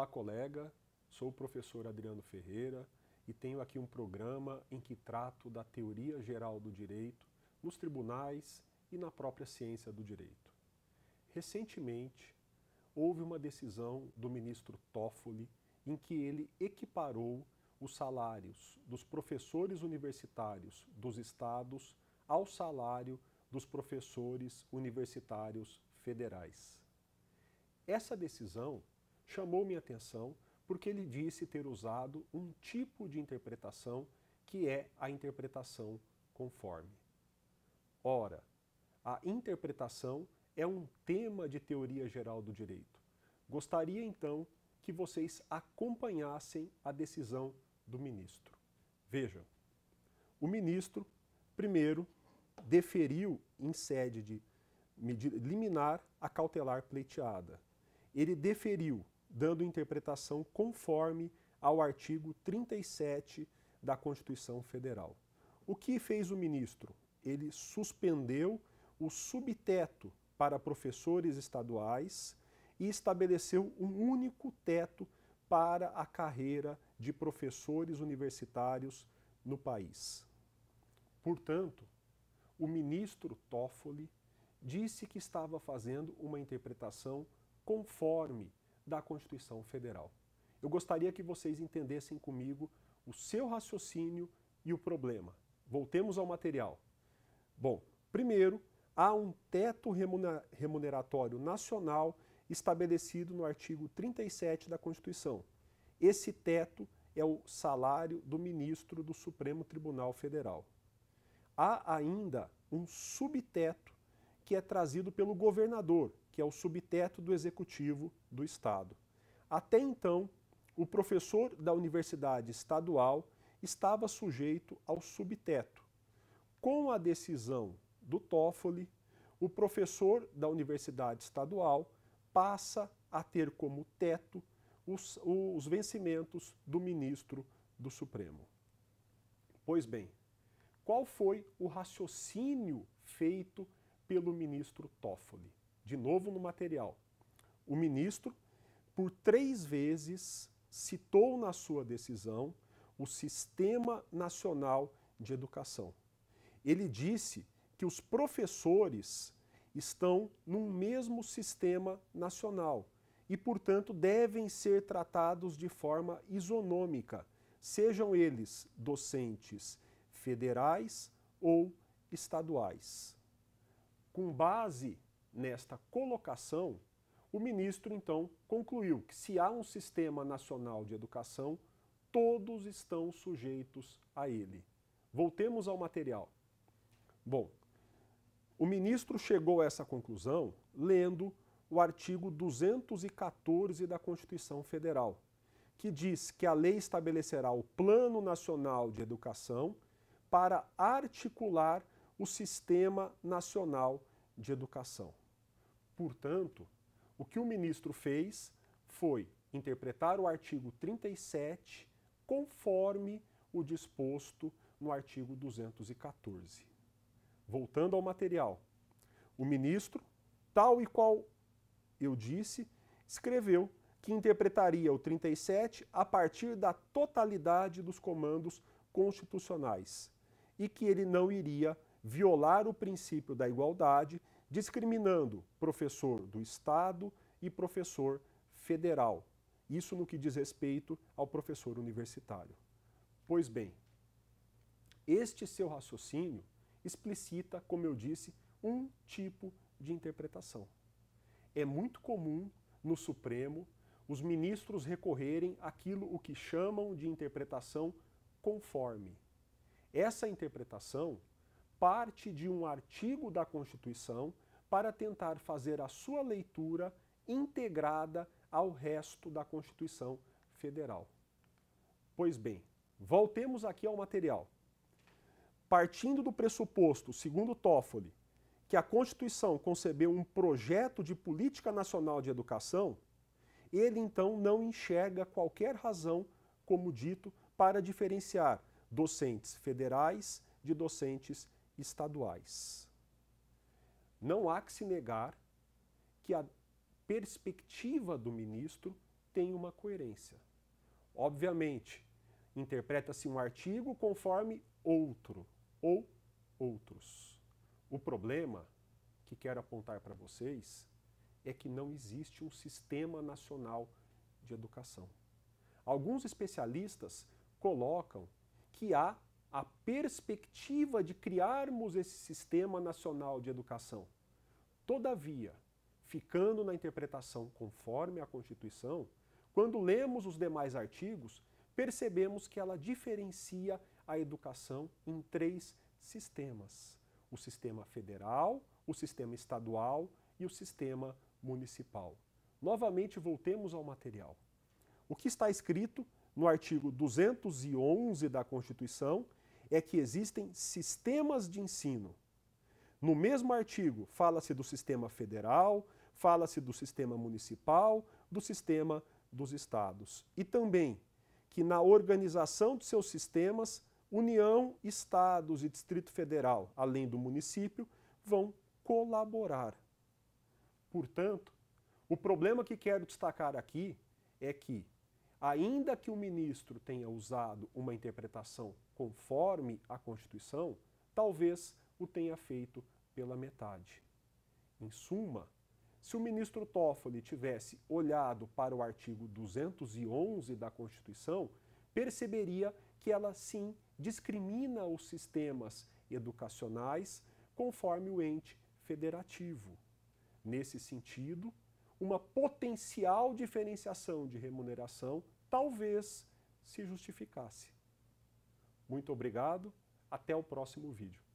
Olá, colega. Sou o professor Adriano Ferreira e tenho aqui um programa em que trato da teoria geral do direito nos tribunais e na própria ciência do direito. Recentemente, houve uma decisão do ministro Toffoli em que ele equiparou os salários dos professores universitários dos estados ao salário dos professores universitários federais. Essa decisão chamou minha atenção porque ele disse ter usado um tipo de interpretação que é a interpretação conforme. Ora, a interpretação é um tema de teoria geral do direito. Gostaria então que vocês acompanhassem a decisão do ministro. Vejam, o ministro, primeiro, deferiu em sede de liminar a cautelar pleiteada. Ele deferiu dando interpretação conforme ao artigo 37 da Constituição Federal. O que fez o ministro? Ele suspendeu o subteto para professores estaduais e estabeleceu um único teto para a carreira de professores universitários no país. Portanto, o ministro Toffoli disse que estava fazendo uma interpretação conforme da Constituição Federal. Eu gostaria que vocês entendessem comigo o seu raciocínio e o problema. Voltemos ao material. Bom, primeiro, há um teto remuneratório nacional estabelecido no artigo 37 da Constituição. Esse teto é o salário do ministro do Supremo Tribunal Federal. Há ainda um subteto que é trazido pelo governador, que é o subteto do executivo do Estado. Até então, o professor da universidade estadual estava sujeito ao subteto. Com a decisão do Toffoli, o professor da universidade estadual passa a ter como teto os, os vencimentos do ministro do Supremo. Pois bem, qual foi o raciocínio feito pelo ministro Toffoli. De novo no material. O ministro, por três vezes, citou na sua decisão o Sistema Nacional de Educação. Ele disse que os professores estão num mesmo sistema nacional e, portanto, devem ser tratados de forma isonômica, sejam eles docentes federais ou estaduais. Com base nesta colocação, o ministro então concluiu que se há um sistema nacional de educação, todos estão sujeitos a ele. Voltemos ao material. Bom, o ministro chegou a essa conclusão lendo o artigo 214 da Constituição Federal, que diz que a lei estabelecerá o Plano Nacional de Educação para articular o Sistema Nacional de educação. Portanto, o que o ministro fez foi interpretar o artigo 37 conforme o disposto no artigo 214. Voltando ao material, o ministro, tal e qual eu disse, escreveu que interpretaria o 37 a partir da totalidade dos comandos constitucionais e que ele não iria violar o princípio da igualdade, discriminando professor do Estado e professor federal. Isso no que diz respeito ao professor universitário. Pois bem, este seu raciocínio explicita, como eu disse, um tipo de interpretação. É muito comum no Supremo os ministros recorrerem àquilo o que chamam de interpretação conforme. Essa interpretação parte de um artigo da Constituição para tentar fazer a sua leitura integrada ao resto da Constituição Federal. Pois bem, voltemos aqui ao material. Partindo do pressuposto, segundo Toffoli, que a Constituição concebeu um projeto de política nacional de educação, ele então não enxerga qualquer razão, como dito, para diferenciar docentes federais de docentes estaduais. Não há que se negar que a perspectiva do ministro tem uma coerência. Obviamente, interpreta-se um artigo conforme outro ou outros. O problema que quero apontar para vocês é que não existe um sistema nacional de educação. Alguns especialistas colocam que há a perspectiva de criarmos esse sistema nacional de educação. Todavia, ficando na interpretação conforme a Constituição, quando lemos os demais artigos, percebemos que ela diferencia a educação em três sistemas: o sistema federal, o sistema estadual e o sistema municipal. Novamente, voltemos ao material. O que está escrito no artigo 211 da Constituição é que existem sistemas de ensino. No mesmo artigo, fala-se do sistema federal, fala-se do sistema municipal, do sistema dos estados. E também que na organização de seus sistemas, União, estados e Distrito Federal, além do município, vão colaborar. Portanto, o problema que quero destacar aqui é que ainda que o ministro tenha usado uma interpretação conforme a Constituição, talvez o tenha feito pela metade. Em suma, se o ministro Toffoli tivesse olhado para o artigo 211 da Constituição, perceberia que ela sim discrimina os sistemas educacionais conforme o ente federativo. Nesse sentido, uma potencial diferenciação de remuneração talvez se justificasse. Muito obrigado, até o próximo vídeo.